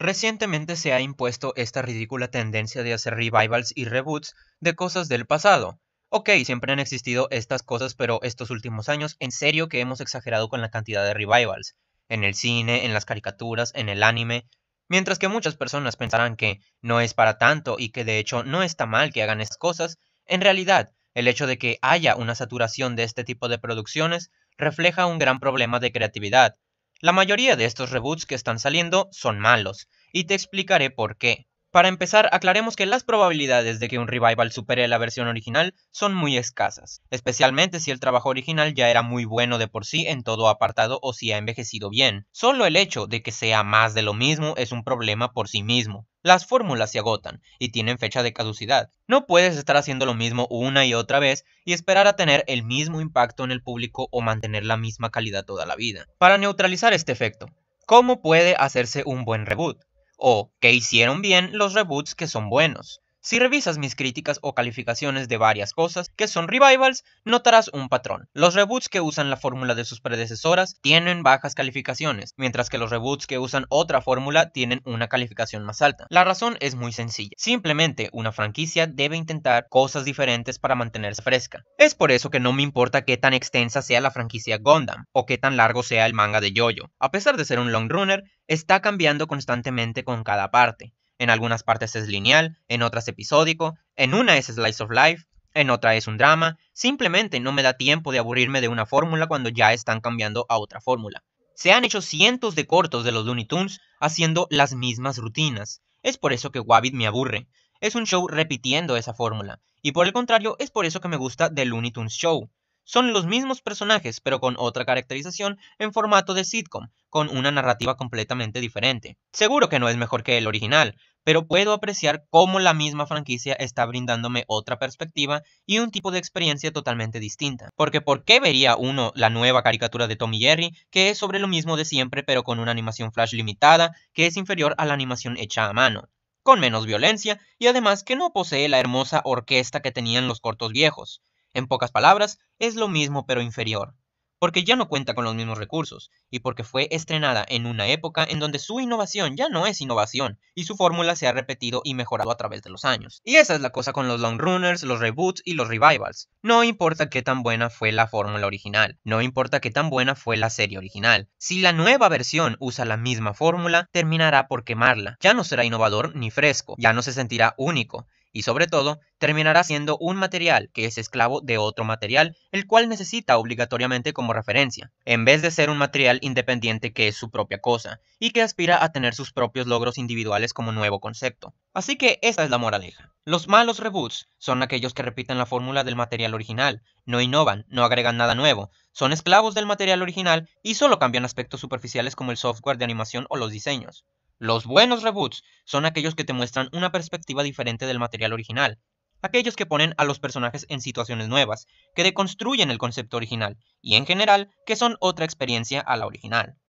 Recientemente se ha impuesto esta ridícula tendencia de hacer revivals y reboots de cosas del pasado. Ok, siempre han existido estas cosas, pero estos últimos años en serio que hemos exagerado con la cantidad de revivals, en el cine, en las caricaturas, en el anime, mientras que muchas personas pensarán que no es para tanto y que de hecho no está mal que hagan estas cosas, en realidad el hecho de que haya una saturación de este tipo de producciones refleja un gran problema de creatividad, la mayoría de estos reboots que están saliendo son malos, y te explicaré por qué. Para empezar, aclaremos que las probabilidades de que un revival supere la versión original son muy escasas, especialmente si el trabajo original ya era muy bueno de por sí en todo apartado o si ha envejecido bien. Solo el hecho de que sea más de lo mismo es un problema por sí mismo. Las fórmulas se agotan y tienen fecha de caducidad. No puedes estar haciendo lo mismo una y otra vez y esperar a tener el mismo impacto en el público o mantener la misma calidad toda la vida. Para neutralizar este efecto, ¿cómo puede hacerse un buen reboot? O, ¿qué hicieron bien los reboots que son buenos? Si revisas mis críticas o calificaciones de varias cosas que son revivals, notarás un patrón. Los reboots que usan la fórmula de sus predecesoras tienen bajas calificaciones, mientras que los reboots que usan otra fórmula tienen una calificación más alta. La razón es muy sencilla. Simplemente una franquicia debe intentar cosas diferentes para mantenerse fresca. Es por eso que no me importa qué tan extensa sea la franquicia Gundam o qué tan largo sea el manga de Yoyo. A pesar de ser un long runner, está cambiando constantemente con cada parte en algunas partes es lineal, en otras episódico, en una es slice of life, en otra es un drama, simplemente no me da tiempo de aburrirme de una fórmula cuando ya están cambiando a otra fórmula. Se han hecho cientos de cortos de los Looney Tunes haciendo las mismas rutinas. Es por eso que Wabbit me aburre. Es un show repitiendo esa fórmula. Y por el contrario, es por eso que me gusta The Looney Tunes Show. Son los mismos personajes, pero con otra caracterización en formato de sitcom, con una narrativa completamente diferente. Seguro que no es mejor que el original, pero puedo apreciar cómo la misma franquicia está brindándome otra perspectiva y un tipo de experiencia totalmente distinta. Porque ¿por qué vería uno la nueva caricatura de Tommy Jerry, que es sobre lo mismo de siempre pero con una animación flash limitada, que es inferior a la animación hecha a mano? con menos violencia y además que no posee la hermosa orquesta que tenían los cortos viejos. En pocas palabras, es lo mismo pero inferior, porque ya no cuenta con los mismos recursos, y porque fue estrenada en una época en donde su innovación ya no es innovación, y su fórmula se ha repetido y mejorado a través de los años. Y esa es la cosa con los long runners, los reboots y los revivals. No importa qué tan buena fue la fórmula original, no importa qué tan buena fue la serie original, si la nueva versión usa la misma fórmula, terminará por quemarla. Ya no será innovador ni fresco, ya no se sentirá único, y sobre todo terminará siendo un material que es esclavo de otro material, el cual necesita obligatoriamente como referencia, en vez de ser un material independiente que es su propia cosa, y que aspira a tener sus propios logros individuales como nuevo concepto. Así que esa es la moraleja. Los malos reboots son aquellos que repiten la fórmula del material original, no innovan, no agregan nada nuevo, son esclavos del material original y solo cambian aspectos superficiales como el software de animación o los diseños. Los buenos reboots son aquellos que te muestran una perspectiva diferente del material original, aquellos que ponen a los personajes en situaciones nuevas, que deconstruyen el concepto original y en general que son otra experiencia a la original.